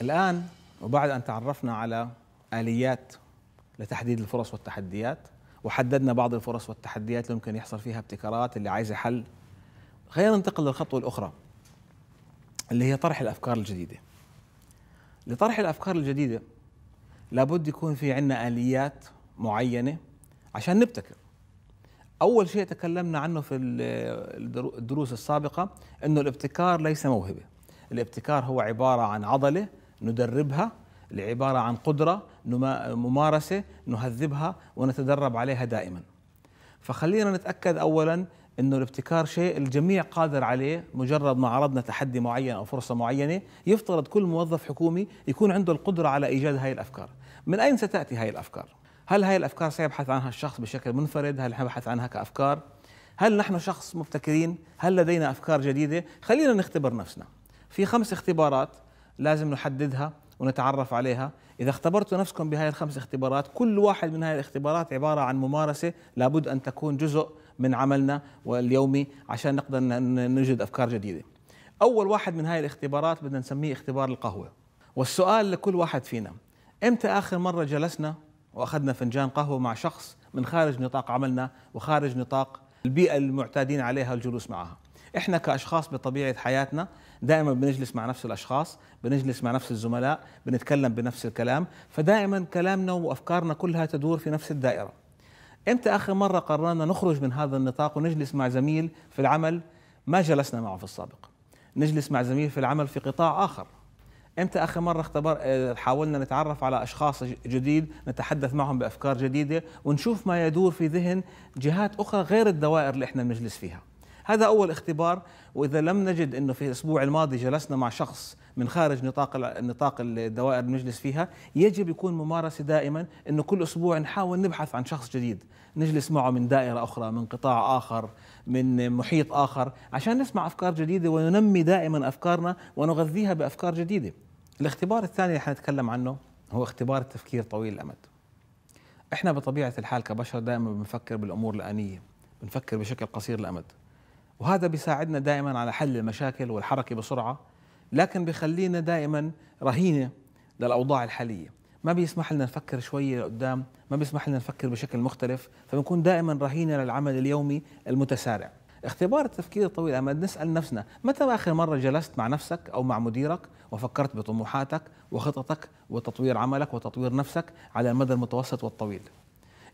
الآن وبعد أن تعرفنا على آليات لتحديد الفرص والتحديات وحددنا بعض الفرص والتحديات اللي ممكن يحصل فيها ابتكارات اللي عايزة حل خلينا ننتقل للخطوة الأخرى اللي هي طرح الأفكار الجديدة لطرح الأفكار الجديدة لابد يكون في عندنا آليات معينة عشان نبتكر أول شيء تكلمنا عنه في الدروس السابقة أنه الابتكار ليس موهبة الابتكار هو عبارة عن عضلة ندربها لعبارة عن قدرة ممارسة نهذبها ونتدرب عليها دائما فخلينا نتأكد أولا أنه الابتكار شيء الجميع قادر عليه مجرد ما عرضنا تحدي معين أو فرصة معينة يفترض كل موظف حكومي يكون عنده القدرة على إيجاد هاي الأفكار من أين ستأتي هاي الأفكار؟ هل هاي الأفكار سيبحث عنها الشخص بشكل منفرد؟ هل يبحث عنها كأفكار؟ هل نحن شخص مبتكرين؟ هل لدينا أفكار جديدة؟ خلينا نختبر نفسنا في خمس اختبارات لازم نحددها ونتعرف عليها إذا اختبرتوا نفسكم بهذه الخمس اختبارات كل واحد من هذه الاختبارات عبارة عن ممارسة لابد أن تكون جزء من عملنا اليومي عشان نقدر نوجد أفكار جديدة أول واحد من هذه الاختبارات بدنا نسميه اختبار القهوة والسؤال لكل واحد فينا إمتى آخر مرة جلسنا وأخذنا فنجان قهوة مع شخص من خارج نطاق عملنا وخارج نطاق البيئة المعتادين عليها الجلوس معها احنا كاشخاص بطبيعه حياتنا دائما بنجلس مع نفس الاشخاص بنجلس مع نفس الزملاء بنتكلم بنفس الكلام فدائما كلامنا وافكارنا كلها تدور في نفس الدائره امتى اخر مره قررنا نخرج من هذا النطاق ونجلس مع زميل في العمل ما جلسنا معه في السابق نجلس مع زميل في العمل في قطاع اخر امتى اخر مره اختبر آه، حاولنا نتعرف على اشخاص جديد نتحدث معهم بافكار جديده ونشوف ما يدور في ذهن جهات اخرى غير الدوائر اللي احنا بنجلس فيها هذا أول اختبار وإذا لم نجد أنه في الأسبوع الماضي جلسنا مع شخص من خارج نطاق نطاق الدوائر اللي نجلس فيها يجب يكون ممارسه دائما انه كل اسبوع نحاول نبحث عن شخص جديد نجلس معه من دائره اخرى من قطاع اخر من محيط اخر عشان نسمع افكار جديده وننمي دائما افكارنا ونغذيها بافكار جديده الاختبار الثاني اللي حنتكلم عنه هو اختبار التفكير طويل الامد احنا بطبيعه الحال كبشر دائما بنفكر بالامور الانيه بنفكر بشكل قصير الامد وهذا بيساعدنا دائما على حل المشاكل والحركه بسرعه لكن بخلينا دائما رهينه للاوضاع الحاليه ما بيسمح لنا نفكر شويه لقدام ما بيسمح لنا نفكر بشكل مختلف فبنكون دائما رهينه للعمل اليومي المتسارع اختبار التفكير الطويل الامد نسال نفسنا متى اخر مره جلست مع نفسك او مع مديرك وفكرت بطموحاتك وخططك وتطوير عملك وتطوير نفسك على المدى المتوسط والطويل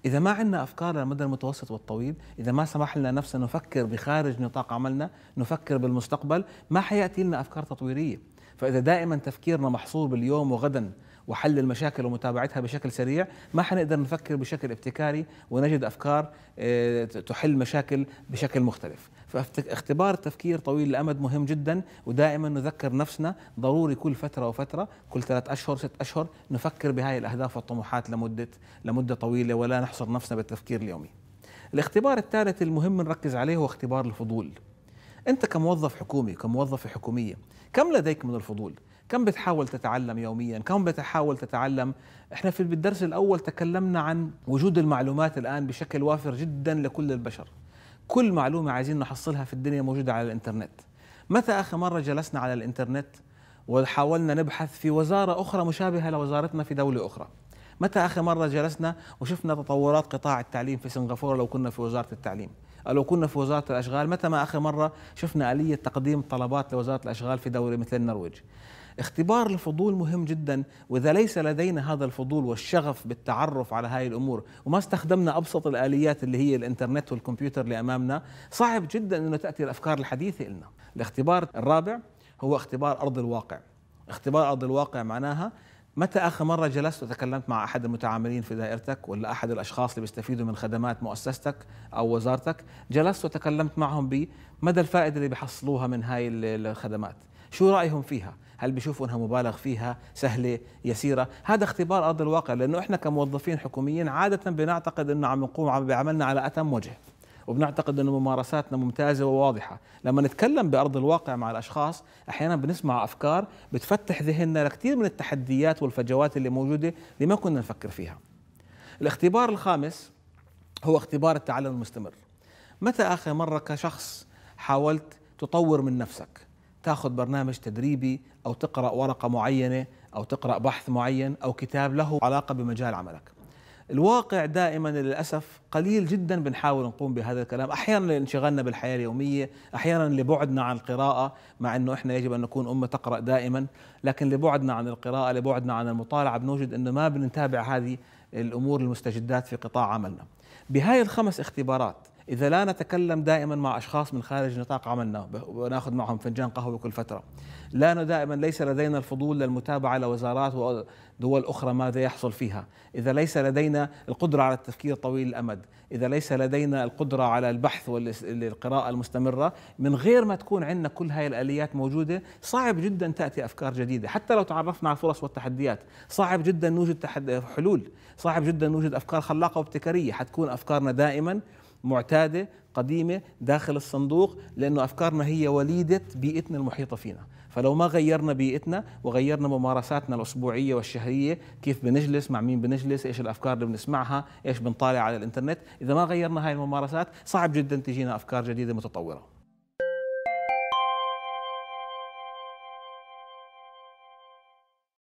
إذا ما عندنا أفكار للمدى المتوسط والطويل إذا ما سمح لنا نفسنا نفكر بخارج نطاق عملنا نفكر بالمستقبل ما حيأتي لنا أفكار تطويرية فإذا دائما تفكيرنا محصور باليوم وغدا وحل المشاكل ومتابعتها بشكل سريع ما حنقدر نفكر بشكل ابتكاري ونجد أفكار آه، تحل مشاكل بشكل مختلف فاختبار تفكير طويل الامد مهم جدا ودائما نذكر نفسنا ضروري كل فتره وفتره كل ثلاث اشهر ست اشهر نفكر بهاي الاهداف والطموحات لمده لمده طويله ولا نحصر نفسنا بالتفكير اليومي. الاختبار الثالث المهم نركز عليه هو اختبار الفضول. انت كموظف حكومي كموظفه حكوميه كم لديك من الفضول؟ كم بتحاول تتعلم يوميا كم بتحاول تتعلم احنا في بالدرس الاول تكلمنا عن وجود المعلومات الان بشكل وافر جدا لكل البشر كل معلومة عايزين نحصلها في الدنيا موجودة على الإنترنت متى آخر مرة جلسنا على الإنترنت وحاولنا نبحث في وزارة أخرى مشابهة لوزارتنا في دولة أخرى متى آخر مرة جلسنا وشفنا تطورات قطاع التعليم في سنغافورة لو كنا في وزارة التعليم لو كنا في وزارة الأشغال متى ما آخر مرة شفنا آلية تقديم طلبات لوزارة الأشغال في دولة مثل النرويج اختبار الفضول مهم جدا واذا ليس لدينا هذا الفضول والشغف بالتعرف على هاي الامور وما استخدمنا ابسط الاليات اللي هي الانترنت والكمبيوتر اللي امامنا صعب جدا انه تاتي الافكار الحديثه لنا الاختبار الرابع هو اختبار ارض الواقع اختبار ارض الواقع معناها متى اخر مره جلست وتكلمت مع احد المتعاملين في دائرتك ولا احد الاشخاص اللي بيستفيدوا من خدمات مؤسستك او وزارتك جلست وتكلمت معهم بمدى الفائده اللي بيحصلوها من هاي الخدمات شو رايهم فيها هل بيشوفوا انها مبالغ فيها سهله يسيره هذا اختبار ارض الواقع لانه احنا كموظفين حكوميين عاده بنعتقد انه عم نقوم بعملنا على اتم وجه وبنعتقد انه ممارساتنا ممتازه وواضحه، لما نتكلم بارض الواقع مع الاشخاص احيانا بنسمع افكار بتفتح ذهننا لكثير من التحديات والفجوات اللي موجوده اللي ما كنا نفكر فيها. الاختبار الخامس هو اختبار التعلم المستمر. متى اخر مره كشخص حاولت تطور من نفسك؟ تاخذ برنامج تدريبي او تقرا ورقه معينه او تقرا بحث معين او كتاب له علاقه بمجال عملك. الواقع دائما للاسف قليل جدا بنحاول نقوم بهذا الكلام، احيانا لانشغالنا بالحياه اليوميه، احيانا لبعدنا عن القراءه مع انه احنا يجب ان نكون امه تقرا دائما، لكن لبعدنا عن القراءه، لبعدنا عن المطالعه بنوجد انه ما بنتابع هذه الامور المستجدات في قطاع عملنا. بهاي الخمس اختبارات إذا لا نتكلم دائما مع أشخاص من خارج نطاق عملنا وناخذ معهم فنجان قهوة كل فترة لا دائما ليس لدينا الفضول للمتابعة لوزارات ودول أخرى ماذا يحصل فيها إذا ليس لدينا القدرة على التفكير طويل الأمد إذا ليس لدينا القدرة على البحث والقراءة المستمرة من غير ما تكون عندنا كل هاي الآليات موجودة صعب جدا تأتي أفكار جديدة حتى لو تعرفنا على الفرص والتحديات صعب جدا نوجد حلول صعب جدا نوجد أفكار خلاقة وابتكارية حتكون أفكارنا دائما معتاده قديمه داخل الصندوق لانه افكارنا هي وليده بيئتنا المحيطه فينا فلو ما غيرنا بيئتنا وغيرنا ممارساتنا الاسبوعيه والشهريه كيف بنجلس مع مين بنجلس ايش الافكار اللي بنسمعها ايش بنطالع على الانترنت اذا ما غيرنا هاي الممارسات صعب جدا تجينا افكار جديده متطوره